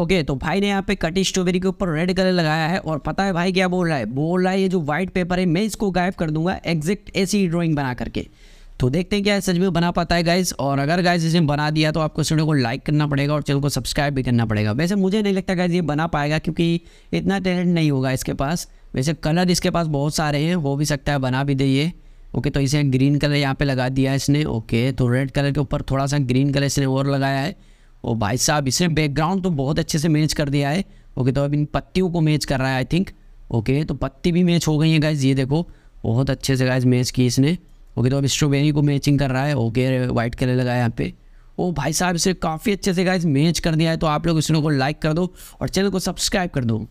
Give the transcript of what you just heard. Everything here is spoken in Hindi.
ओके तो भाई ने यहाँ पे कटी स्ट्रॉबेरी के ऊपर रेड कलर लगाया है और पता है भाई क्या बोल रहा है बोल रहा है ये जो व्हाइट पेपर है मैं इसको गायब कर दूंगा एग्जैक्ट ऐसी ड्राइंग बना करके तो देखते हैं क्या सच में बना पाता है गाइज और अगर गाइज इसने बना दिया तो आपको इस वीडियो को लाइक करना पड़ेगा और चैनल को सब्सक्राइब भी करना पड़ेगा वैसे मुझे नहीं लगता गाइज ये बना पाएगा क्योंकि इतना टैलेंट नहीं होगा इसके पास वैसे कलर इसके पास बहुत सारे हैं हो भी सकता है बना भी दे ओके तो इसे ग्रीन कलर यहाँ पे लगा दिया है इसने ओके तो रेड कलर के ऊपर थोड़ा सा ग्रीन कलर इसने और लगाया है ओ भाई साहब इसने बैकग्राउंड तो बहुत अच्छे से मैच कर दिया है ओके तो अब इन पत्तियों को मैच कर रहा है आई थिंक ओके तो पत्ती भी मैच हो गई है गाइज ये देखो बहुत अच्छे से गाइज मैच की इसने ओके तो अब स्ट्रॉबेरी को मैचिंग कर रहा है ओके वाइट कलर लगाया यहाँ पे ओ भाई साहब इसे काफ़ी अच्छे से गाइज मैच कर दिया है तो आप लोग इस को लाइक कर दो और चैनल को सब्सक्राइब कर दो